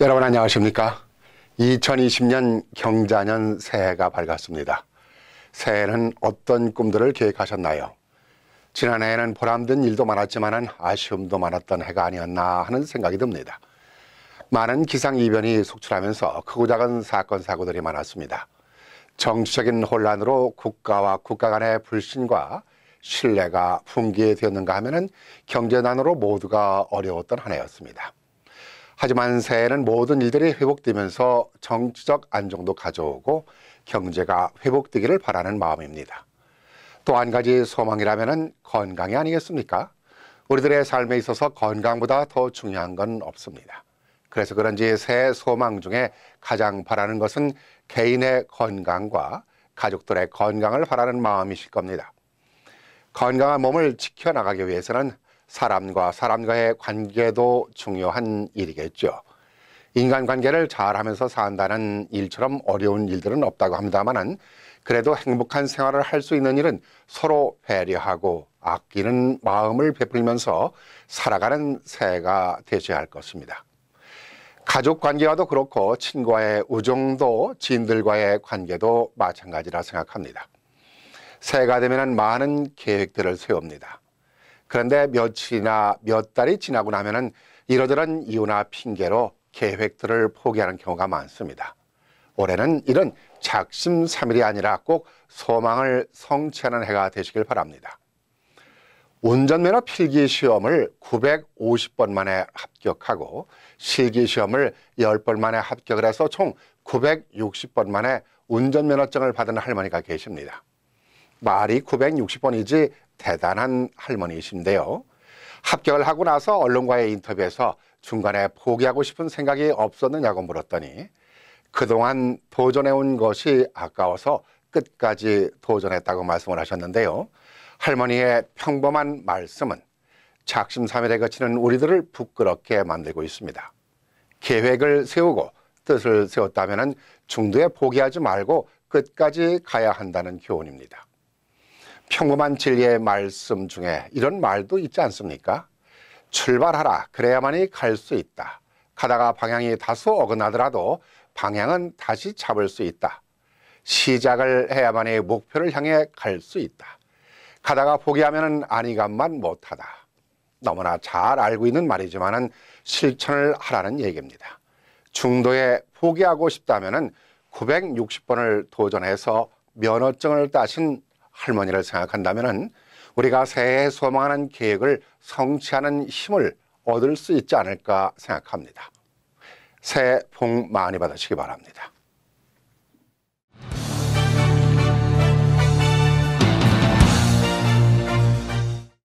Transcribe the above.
여러분 안녕하십니까? 2020년 경자년 새해가 밝았습니다. 새해는 어떤 꿈들을 계획하셨나요? 지난해에는 보람된 일도 많았지만 아쉬움도 많았던 해가 아니었나 하는 생각이 듭니다. 많은 기상이변이 속출하면서 크고 작은 사건 사고들이 많았습니다. 정치적인 혼란으로 국가와 국가 간의 불신과 신뢰가 붕괴되었는가 하면 경제난으로 모두가 어려웠던 한 해였습니다. 하지만 새해는 모든 일들이 회복되면서 정치적 안정도 가져오고 경제가 회복되기를 바라는 마음입니다. 또 한 가지 소망이라면 건강이 아니겠습니까? 우리들의 삶에 있어서 건강보다 더 중요한 건 없습니다. 그래서 그런지 새해 소망 중에 가장 바라는 것은 개인의 건강과 가족들의 건강을 바라는 마음이실 겁니다. 건강한 몸을 지켜나가기 위해서는 사람과 사람과의 관계도 중요한 일이겠죠. 인간관계를 잘하면서 산다는 일처럼 어려운 일들은 없다고 합니다만은 그래도 행복한 생활을 할 수 있는 일은 서로 배려하고 아끼는 마음을 베풀면서 살아가는 새가 되셔야 할 것입니다. 가족 관계와도 그렇고 친구와의 우정도 지인들과의 관계도 마찬가지라 생각합니다. 새가 되면 많은 계획들을 세웁니다. 그런데 며칠이나 몇 달이 지나고 나면은 이러저런 이유나 핑계로 계획들을 포기하는 경우가 많습니다. 올해는 이런 작심삼일이 아니라 꼭 소망을 성취하는 해가 되시길 바랍니다. 운전면허 필기 시험을 950번 만에 합격하고 실기 시험을 10번 만에 합격을 해서 총 960번 만에 운전면허증을 받은 할머니가 계십니다. 말이 960번이지 대단한 할머니이신데요. 합격을 하고 나서 언론과의 인터뷰에서 중간에 포기하고 싶은 생각이 없었느냐고 물었더니 그동안 도전해온 것이 아까워서 끝까지 도전했다고 말씀을 하셨는데요. 할머니의 평범한 말씀은 작심삼일에 거치는 우리들을 부끄럽게 만들고 있습니다. 계획을 세우고 뜻을 세웠다면 중도에 포기하지 말고 끝까지 가야 한다는 교훈입니다. 평범한 진리의 말씀 중에 이런 말도 있지 않습니까? 출발하라. 그래야만이 갈 수 있다. 가다가 방향이 다소 어긋나더라도 방향은 다시 잡을 수 있다. 시작을 해야만이 목표를 향해 갈 수 있다. 가다가 포기하면 안이감만 못하다. 너무나 잘 알고 있는 말이지만 실천을 하라는 얘기입니다. 중도에 포기하고 싶다면 960번을 도전해서 면허증을 따신 할머니를 생각한다면 우리가 새해 소망하는 계획을 성취하는 힘을 얻을 수 있지 않을까 생각합니다. 새해 복 많이 받으시기 바랍니다.